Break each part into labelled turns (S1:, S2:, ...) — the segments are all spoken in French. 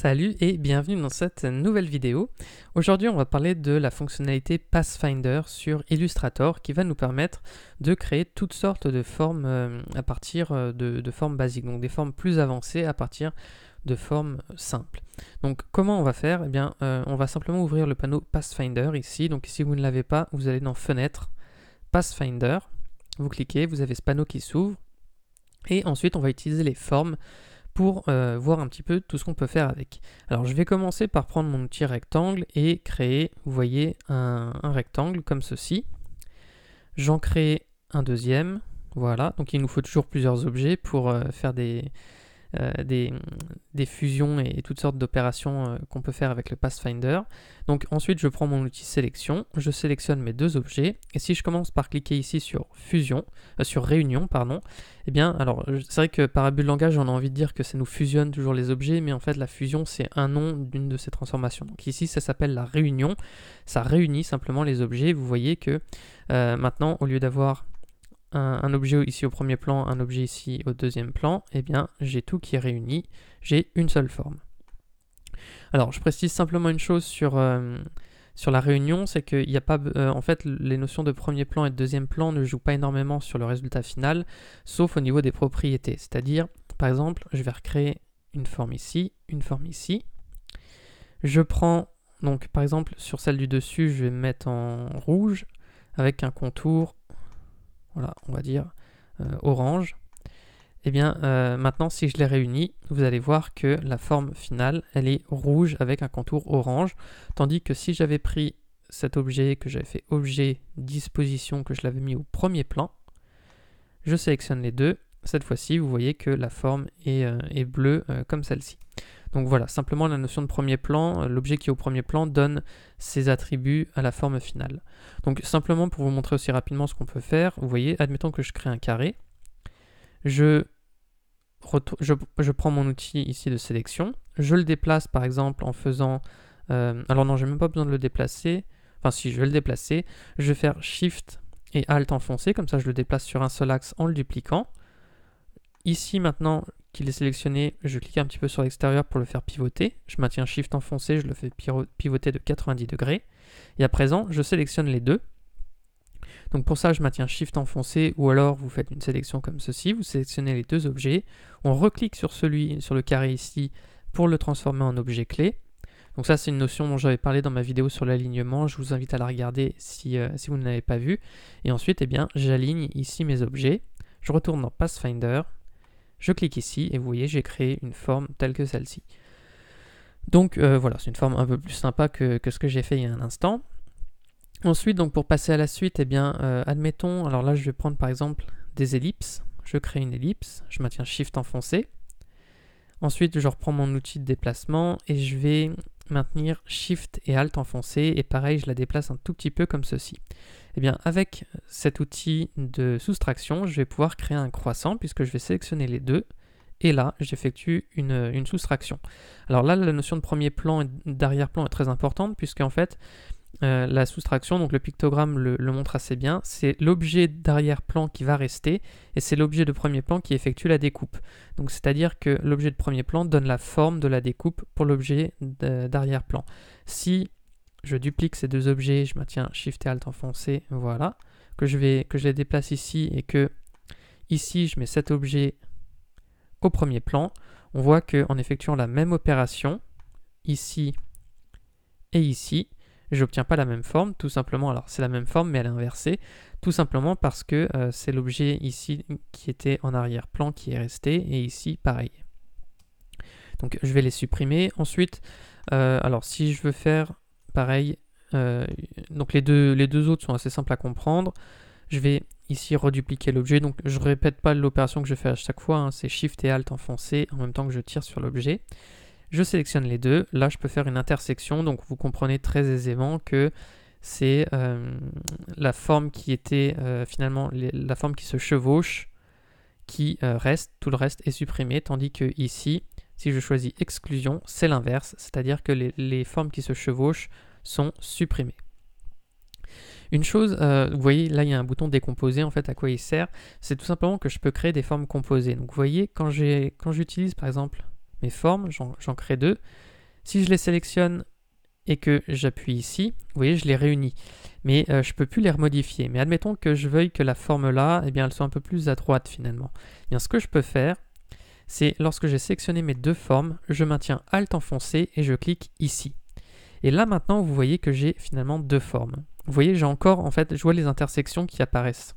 S1: Salut et bienvenue dans cette nouvelle vidéo. Aujourd'hui on va parler de la fonctionnalité Pathfinder sur Illustrator qui va nous permettre de créer toutes sortes de formes euh, à partir euh, de, formes basiques, donc des formes plus avancées à partir de formes simples. Donc comment on va faire Eh bien euh, on va simplement ouvrir le panneau Pathfinder ici, donc si vous ne l'avez pas vous allez dans Fenêtre, Pathfinder, vous cliquez, vous avez ce panneau qui s'ouvre et ensuite on va utiliser les formes pour euh, voir un petit peu tout ce qu'on peut faire avec. Alors je vais commencer par prendre mon petit rectangle et créer, vous voyez, un, rectangle comme ceci. J'en crée un deuxième, voilà, donc il nous faut toujours plusieurs objets pour euh, faire des, euh, des, des, fusions et, toutes sortes d'opérations euh, qu'on peut faire avec le Pathfinder. Donc ensuite, je prends mon outil sélection, je sélectionne mes deux objets, et si je commence par cliquer ici sur fusion, euh, sur réunion, pardon, eh bien, alors c'est vrai que par abus de langage, on a envie de dire que ça nous fusionne toujours les objets, mais en fait, la fusion, c'est un nom d'une de ces transformations. Donc ici, ça s'appelle la réunion, ça réunit simplement les objets. Vous voyez que maintenant, au lieu d'avoir un, objet ici au premier plan, un objet ici au deuxième plan, eh bien j'ai tout qui est réuni, j'ai une seule forme. Alors je précise simplement une chose sur, euh, sur la réunion, c'est qu'il n'y a pas, euh, en fait, les notions de premier plan et de deuxième plan ne jouent pas énormément sur le résultat final, sauf au niveau des propriétés. C'est-à-dire, par exemple, je vais recréer une forme ici, une forme ici. Je prends, donc par exemple, sur celle du dessus, je vais me mettre en rouge avec un contour voilà, on va dire euh, orange, et eh bien euh, maintenant si je les réunis, vous allez voir que la forme finale, elle est rouge avec un contour orange, tandis que si j'avais pris cet objet que j'avais fait objet disposition que je l'avais mis au premier plan, je sélectionne les deux. Cette fois-ci, vous voyez que la forme est, euh, bleue comme celle-ci. Donc voilà, simplement la notion de premier plan, euh, l'objet qui est au premier plan donne ses attributs à la forme finale. Donc simplement pour vous montrer aussi rapidement ce qu'on peut faire, vous voyez, admettons que je crée un carré, je, je, je prends mon outil ici de sélection, je le déplace par exemple en faisant... Euh, alors non, j'ai même pas besoin de le déplacer, enfin si je vais le déplacer, je vais faire Shift et Alt enfoncé, comme ça je le déplace sur un seul axe en le dupliquant. Ici maintenant, il est sélectionné, je clique un petit peu sur l'extérieur pour le faire pivoter. Je maintiens Shift enfoncé, je le fais pivoter de 90 degrés. Et à présent, je sélectionne les deux. Donc pour ça, je maintiens Shift enfoncé ou alors vous faites une sélection comme ceci, vous sélectionnez les deux objets, on reclique sur celui sur le carré ici pour le transformer en objet clé. Donc ça, c'est une notion dont j'avais parlé dans ma vidéo sur l'alignement. Je vous invite à la regarder si, euh, si vous ne l'avez pas vue. Et ensuite, eh bien, j'aligne ici mes objets. Je retourne dans Pathfinder. Je clique ici et vous voyez, j'ai créé une forme telle que celle-ci. Donc euh, voilà, c'est une forme un peu plus sympa que, ce que j'ai fait il y a un instant. Ensuite, donc pour passer à la suite, eh bien, euh, admettons, alors là je vais prendre par exemple des ellipses. Je crée une ellipse, je maintiens Shift enfoncé. Ensuite, je reprends mon outil de déplacement et je vais maintenir Shift et Alt enfoncé. Et pareil, je la déplace un tout petit peu comme ceci. Eh bien, avec cet outil de soustraction, je vais pouvoir créer un croissant puisque je vais sélectionner les deux. Et là, j'effectue une, soustraction. Alors là, la notion de premier plan et d'arrière-plan est très importante puisque en fait, euh, la soustraction, donc le pictogramme le, le montre assez bien, c'est l'objet d'arrière-plan qui va rester et c'est l'objet de premier plan qui effectue la découpe. Donc c'est-à-dire que l'objet de premier plan donne la forme de la découpe pour l'objet d'arrière-plan. Si je duplique ces deux objets, je maintiens Shift et Alt enfoncé, voilà, que je, vais, que je les déplace ici et que ici je mets cet objet au premier plan, on voit qu'en effectuant la même opération, ici et ici, j'obtiens pas la même forme, tout simplement, alors c'est la même forme mais elle est inversée, tout simplement parce que euh, c'est l'objet ici qui était en arrière-plan qui est resté, et ici pareil. Donc je vais les supprimer. Ensuite, euh, alors si je veux faire pareil. Euh, donc les deux, autres sont assez simples à comprendre. Je vais ici redupliquer l'objet. Donc je ne répète pas l'opération que je fais à chaque fois. Hein. C'est Shift et Alt enfoncé en même temps que je tire sur l'objet. Je sélectionne les deux. Là, je peux faire une intersection. Donc vous comprenez très aisément que c'est euh, la forme qui était euh, finalement la forme qui se chevauche qui reste, tout le reste est supprimé, tandis que ici, si je choisis exclusion, c'est l'inverse, c'est-à-dire que les, formes qui se chevauchent sont supprimés. Une chose, euh, vous voyez, là il y a un bouton décomposé, en fait à quoi il sert C'est tout simplement que je peux créer des formes composées. Donc vous voyez, quand j'utilise par exemple mes formes, j'en crée deux. Si je les sélectionne et que j'appuie ici, vous voyez, je les réunis. Mais euh, je ne peux plus les remodifier. Mais admettons que je veuille que la forme là, eh bien, elle soit un peu plus à droite finalement. Eh ce que je peux faire, c'est lorsque j'ai sélectionné mes deux formes, je maintiens Alt enfoncé et je clique ici. Et là maintenant, vous voyez que j'ai finalement deux formes. Vous voyez, j'ai encore, en fait, je vois les intersections qui apparaissent.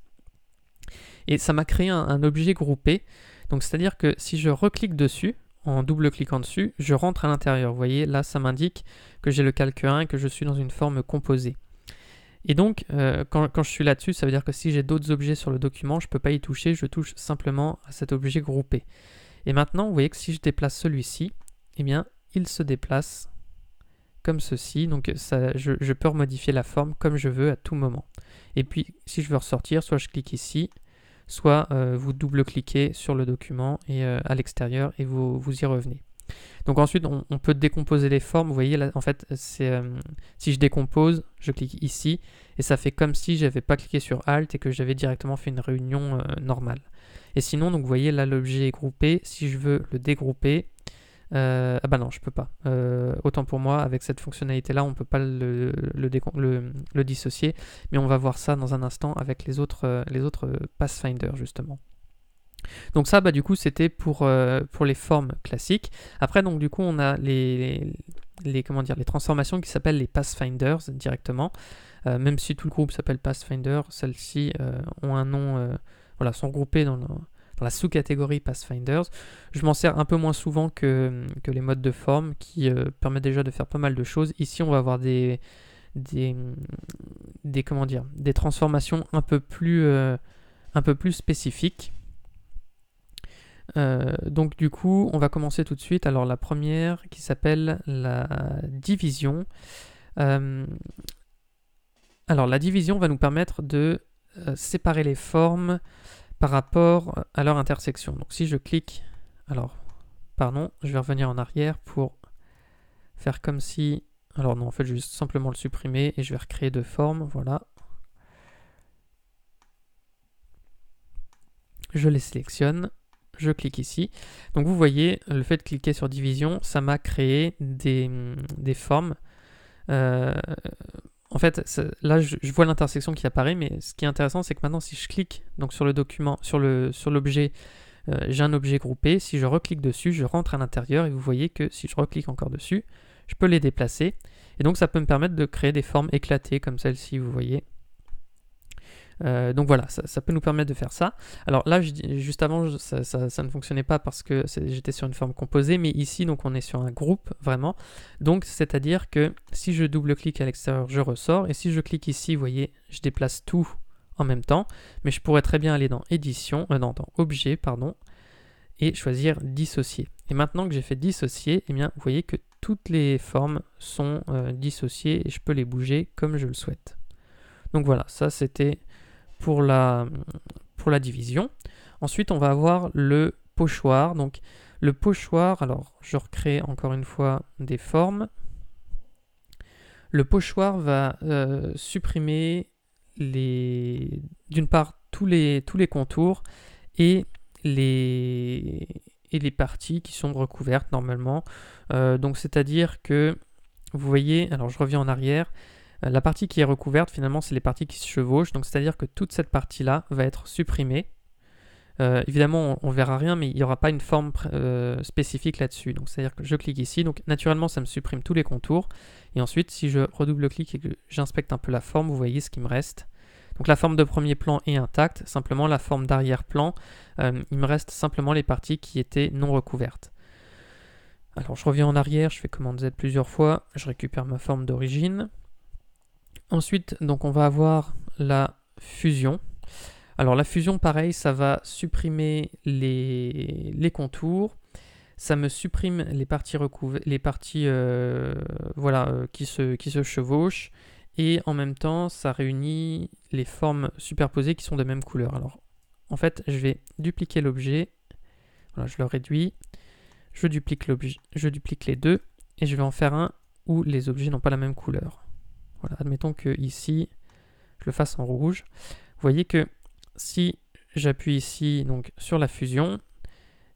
S1: Et ça m'a créé un, objet groupé. Donc c'est-à-dire que si je reclique dessus, en double-cliquant dessus, je rentre à l'intérieur. Vous voyez, là, ça m'indique que j'ai le calque 1 et que je suis dans une forme composée. Et donc, euh, quand, quand, je suis là-dessus, ça veut dire que si j'ai d'autres objets sur le document, je ne peux pas y toucher, je touche simplement à cet objet groupé. Et maintenant, vous voyez que si je déplace celui-ci, eh bien, il se déplace comme ceci. Donc ça, je, peux remodifier la forme comme je veux à tout moment. Et puis si je veux ressortir, soit je clique ici, soit euh, vous double-cliquez sur le document et euh, à l'extérieur et vous, vous y revenez. Donc ensuite, on, peut décomposer les formes. Vous voyez, en fait, c'est euh, si je décompose, je clique ici, et ça fait comme si j'avais pas cliqué sur Alt et que j'avais directement fait une réunion normale. Et sinon, donc vous voyez, là, l'objet est groupé. Si je veux le dégrouper, euh, ah bah non, je peux pas. Euh, autant pour moi, avec cette fonctionnalité-là, on ne peut pas le, dissocier, mais on va voir ça dans un instant avec les autres, euh, les autres Pathfinder justement. Donc ça, bah du coup, c'était pour, pour les formes classiques. Après, donc du coup, on a les, les comment dire, les transformations qui s'appellent les Pathfinders directement. même si tout le groupe s'appelle Pathfinder, celles-ci ont un nom, voilà, sont groupées dans le la sous-catégorie Pathfinders. Je m'en sers un peu moins souvent que, les modes de forme qui euh, permettent déjà de faire pas mal de choses. Ici, on va avoir des, des, comment dire, des transformations un peu plus, euh, un peu plus spécifiques. Euh, donc du coup, on va commencer tout de suite. Alors la première qui s'appelle la division. alors la division va nous permettre de séparer les formes par rapport à leur intersection. Donc si je clique, alors pardon, je vais revenir en arrière pour faire comme si, alors non en fait je vais juste simplement le supprimer et je vais recréer deux formes, voilà. Je les sélectionne, je clique ici. Donc vous voyez, le fait de cliquer sur division, ça m'a créé des, des formes euh, en fait, là, je, vois l'intersection qui apparaît, mais ce qui est intéressant, c'est que maintenant, si je clique donc sur le document, sur l'objet, euh, j'ai un objet groupé. Si je reclique dessus, je rentre à l'intérieur et vous voyez que si je reclique encore dessus, je peux les déplacer. Et donc, ça peut me permettre de créer des formes éclatées comme celle-ci, vous voyez. Euh, donc voilà, ça, peut nous permettre de faire ça. Alors là, juste avant, ça, ne fonctionnait pas parce que j'étais sur une forme composée, mais ici, donc on est sur un groupe vraiment. Donc c'est-à-dire que si je double-clique à l'extérieur, je ressors, et si je clique ici, vous voyez, je déplace tout en même temps, mais je pourrais très bien aller dans édition, euh, dans objet, pardon, et choisir dissocier. Et maintenant que j'ai fait dissocier, eh bien, vous voyez que toutes les formes sont euh, dissociées et je peux les bouger comme je le souhaite. Donc voilà, ça c'était pour la, pour la division. Ensuite, on va avoir le pochoir. Donc, le pochoir, alors je recrée encore une fois des formes. Le pochoir va euh, supprimer les, d'une part tous les, tous les contours et les, et les parties qui sont recouvertes normalement. Euh, donc, c'est-à-dire que vous voyez, alors je reviens en arrière, euh, la partie qui est recouverte, finalement, c'est les parties qui se chevauchent. Donc, c'est-à-dire que toute cette partie-là va être supprimée. Euh, évidemment, on ne verra rien, mais il n'y aura pas une forme euh, spécifique là-dessus. Donc, c'est-à-dire que je clique ici. Donc, naturellement, ça me supprime tous les contours. Et ensuite, si je redouble-clique et que j'inspecte un peu la forme, vous voyez ce qui me reste. Donc, la forme de premier plan est intacte. Simplement, la forme d'arrière-plan, il me reste simplement les parties qui étaient non recouvertes. Alors, je reviens en arrière, je fais commande Z plusieurs fois, je récupère ma forme d'origine. Ensuite, donc on va avoir la fusion. Alors la fusion, pareil, ça va supprimer les, les contours. Ça me supprime les parties, les parties euh, voilà, euh, qui, se, qui se chevauchent. Et en même temps, ça réunit les formes superposées qui sont de même couleur. Alors en fait, je vais dupliquer l'objet. je le réduis. Je duplique, je duplique les deux. Et je vais en faire un où les objets n'ont pas la même couleur admettons que ici, je le fasse en rouge. Vous voyez que si j'appuie ici donc sur la fusion,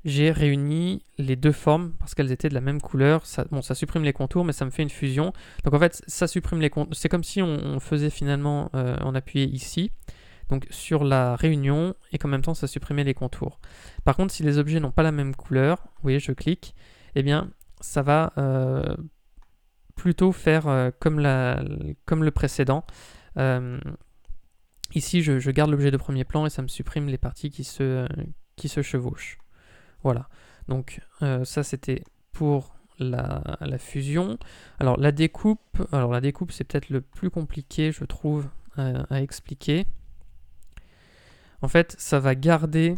S1: j'ai réuni les deux formes parce qu'elles étaient de la même couleur. Ça, bon, ça supprime les contours, mais ça me fait une fusion. Donc en fait, ça supprime les contours. C'est comme si on, faisait finalement, euh, on appuyait ici, donc sur la réunion, et qu'en même temps, ça supprimait les contours. Par contre, si les objets n'ont pas la même couleur, vous voyez, je clique, et eh bien, ça va euh, plutôt faire euh, comme, la, comme le précédent. Euh, ici, je, garde l'objet de premier plan et ça me supprime les parties qui se, qui se chevauchent. Voilà. Donc euh, ça, c'était pour la, fusion. Alors la découpe, alors la découpe c'est peut-être le plus compliqué je trouve à, expliquer. En fait, ça va garder,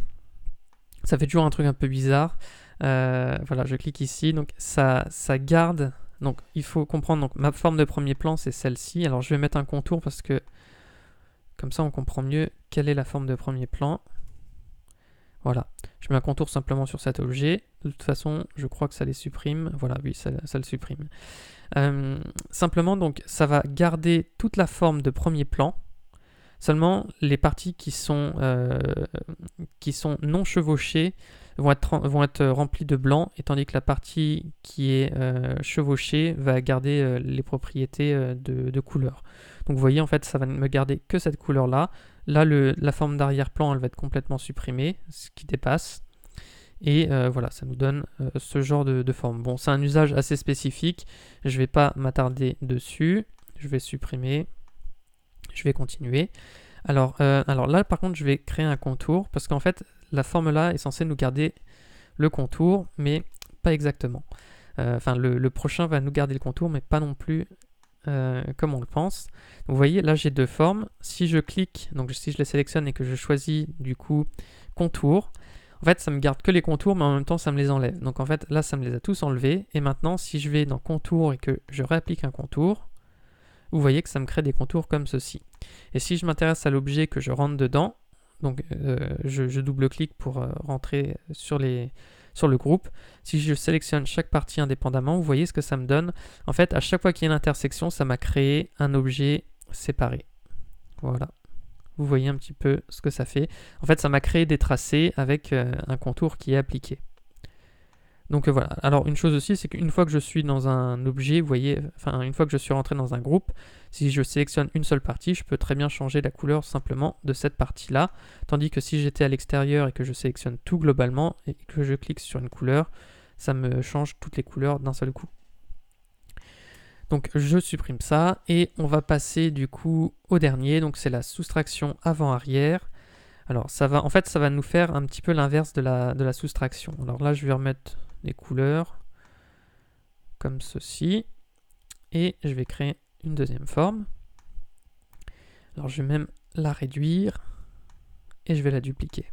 S1: ça fait toujours un truc un peu bizarre. voilà, je clique ici, donc ça, ça garde donc il faut comprendre, donc, ma forme de premier plan c'est celle-ci. Alors je vais mettre un contour parce que comme ça on comprend mieux quelle est la forme de premier plan. Voilà, je mets un contour simplement sur cet objet. De toute façon, je crois que ça les supprime. Voilà, oui, ça, le supprime. Euh, simplement, donc, ça va garder toute la forme de premier plan. Seulement, les parties qui sont, euh, qui sont non chevauchées vont être, euh, remplis de blanc, et tandis que la partie qui est euh, chevauchée va garder euh, les propriétés de, de, couleur. Donc vous voyez, en fait, ça va me garder que cette couleur-là. Là, le, la forme d'arrière-plan, elle va être complètement supprimée, ce qui dépasse. Et voilà, ça nous donne ce genre de, forme. Bon, c'est un usage assez spécifique. Je ne vais pas m'attarder dessus. Je vais supprimer. Je vais continuer. Alors, alors là, par contre, je vais créer un contour parce qu'en fait, la forme-là est censée nous garder le contour, mais pas exactement. Euh, enfin, le, prochain va nous garder le contour, mais pas non plus euh, comme on le pense. vous voyez, là, j'ai deux formes. Si je clique, donc si je les sélectionne et que je choisis, du coup, contour, en fait, ça me garde que les contours, mais en même temps, ça me les enlève. Donc en fait, là, ça me les a tous enlevés. Et maintenant, si je vais dans contour et que je réapplique un contour, vous voyez que ça me crée des contours comme ceci. Et si je m'intéresse à l'objet que je rentre dedans, donc euh, je, double-clique pour euh, rentrer sur, les, sur le groupe. Si je sélectionne chaque partie indépendamment, vous voyez ce que ça me donne. En fait, à chaque fois qu'il y a une intersection, ça m'a créé un objet séparé. Voilà. Vous voyez un petit peu ce que ça fait. En fait, ça m'a créé des tracés avec euh, un contour qui est appliqué. Donc euh, voilà. Alors une chose aussi, c'est qu'une fois que je suis dans un objet, vous voyez, enfin une fois que je suis rentré dans un groupe, si je sélectionne une seule partie, je peux très bien changer la couleur simplement de cette partie-là. Tandis que si j'étais à l'extérieur et que je sélectionne tout globalement et que je clique sur une couleur, ça me change toutes les couleurs d'un seul coup. Donc je supprime ça et on va passer du coup au dernier, donc c'est la soustraction avant-arrière. Alors ça va, en fait ça va nous faire un petit peu l'inverse de la, de la soustraction. Alors là je vais remettre des couleurs comme ceci. Et je vais créer une deuxième forme. Alors je vais même la réduire et je vais la dupliquer.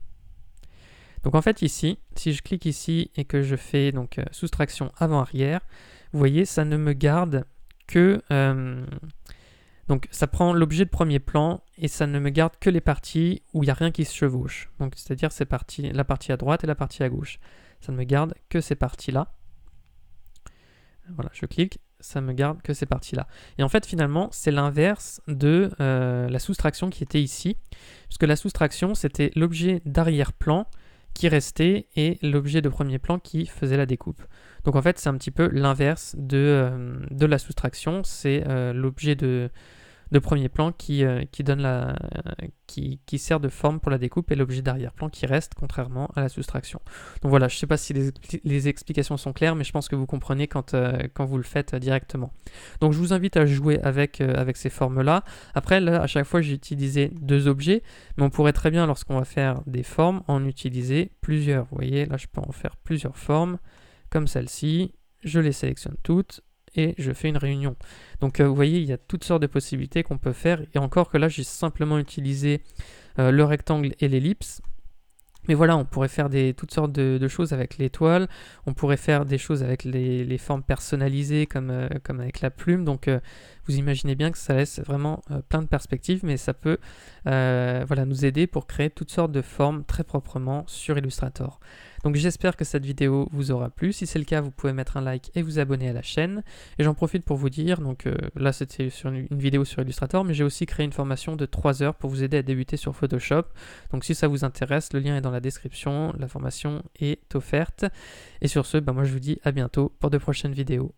S1: Donc en fait ici, si je clique ici et que je fais donc euh, soustraction avant-arrière, vous voyez ça ne me garde que... Euh, donc ça prend l'objet de premier plan et ça ne me garde que les parties où il n'y a rien qui se chevauche. Donc c'est-à-dire c'est la partie à droite et la partie à gauche ça ne me garde que ces parties-là. Voilà, je clique, ça me garde que ces parties-là. Et en fait, finalement, c'est l'inverse de euh, la soustraction qui était ici, puisque la soustraction, c'était l'objet d'arrière-plan qui restait et l'objet de premier plan qui faisait la découpe. Donc en fait, c'est un petit peu l'inverse de, euh, la soustraction, c'est euh, l'objet de de premier plan euh, qui, donne la, qui, qui, sert de forme pour la découpe et l'objet d'arrière-plan qui reste, contrairement à la soustraction. Donc voilà, je sais pas si les, explications sont claires, mais je pense que vous comprenez quand, euh, quand vous le faites directement. Donc je vous invite à jouer avec, euh, avec ces formes-là. Après, là, à chaque fois, j'ai utilisé deux objets, mais on pourrait très bien, lorsqu'on va faire des formes, en utiliser plusieurs. Vous voyez, là, je peux en faire plusieurs formes, comme celle-ci. Je les sélectionne toutes, et je fais une réunion. Donc euh, vous voyez, il y a toutes sortes de possibilités qu'on peut faire. Et encore que là, j'ai simplement utilisé euh, le rectangle et l'ellipse. Mais voilà, on pourrait faire des, toutes sortes de, choses avec l'étoile, on pourrait faire des choses avec les, formes personnalisées comme, euh, comme avec la plume. Donc vous imaginez bien que ça laisse vraiment euh, plein de perspectives, mais ça peut euh, voilà, nous aider pour créer toutes sortes de formes très proprement sur Illustrator. Donc j'espère que cette vidéo vous aura plu. Si c'est le cas, vous pouvez mettre un like et vous abonner à la chaîne. Et j'en profite pour vous dire, donc euh, là c'était sur une, vidéo sur Illustrator, mais j'ai aussi créé une formation de 3 heures pour vous aider à débuter sur Photoshop. Donc si ça vous intéresse, le lien est dans la description, la formation est offerte. Et sur ce, bah, moi je vous dis à bientôt pour de prochaines vidéos.